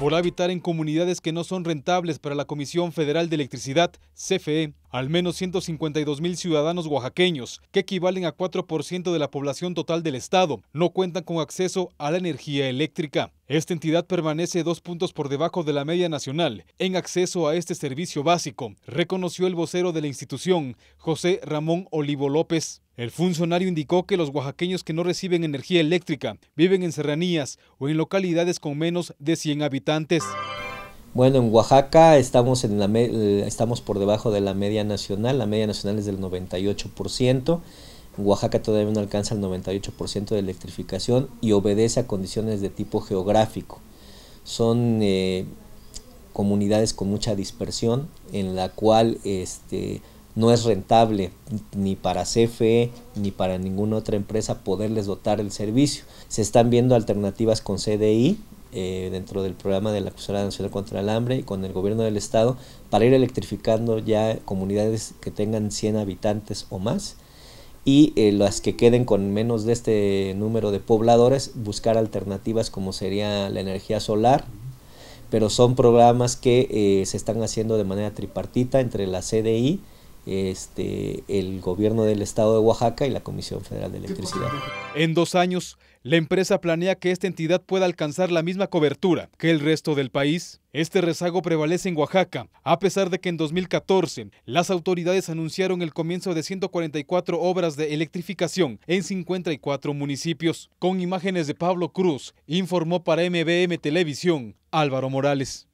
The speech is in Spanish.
por habitar en comunidades que no son rentables para la Comisión Federal de Electricidad, CFE. Al menos 152 mil ciudadanos oaxaqueños, que equivalen a 4% de la población total del estado, no cuentan con acceso a la energía eléctrica. Esta entidad permanece dos puntos por debajo de la media nacional en acceso a este servicio básico, reconoció el vocero de la institución, José Ramón Olivo López. El funcionario indicó que los oaxaqueños que no reciben energía eléctrica viven en serranías o en localidades con menos de 100 habitantes. Bueno, en Oaxaca eh, estamos, por debajo de la media nacional, la media nacional es del 98%, en Oaxaca todavía no alcanza el 98% de electrificación y obedece a condiciones de tipo geográfico. Son eh, comunidades con mucha dispersión en la cual este, no es rentable ni para CFE ni para ninguna otra empresa poderles dotar el servicio. Se están viendo alternativas con CDI eh, dentro del programa de la Cruzada Nacional contra el Hambre y con el gobierno del estado para ir electrificando ya comunidades que tengan 100 habitantes o más y eh, las que queden con menos de este número de pobladores buscar alternativas como sería la energía solar pero son programas que eh, se están haciendo de manera tripartita entre la CDI, este, el gobierno del estado de Oaxaca y la Comisión Federal de Electricidad. En dos años, la empresa planea que esta entidad pueda alcanzar la misma cobertura que el resto del país. Este rezago prevalece en Oaxaca, a pesar de que en 2014 las autoridades anunciaron el comienzo de 144 obras de electrificación en 54 municipios. Con imágenes de Pablo Cruz, informó para MBM Televisión Álvaro Morales.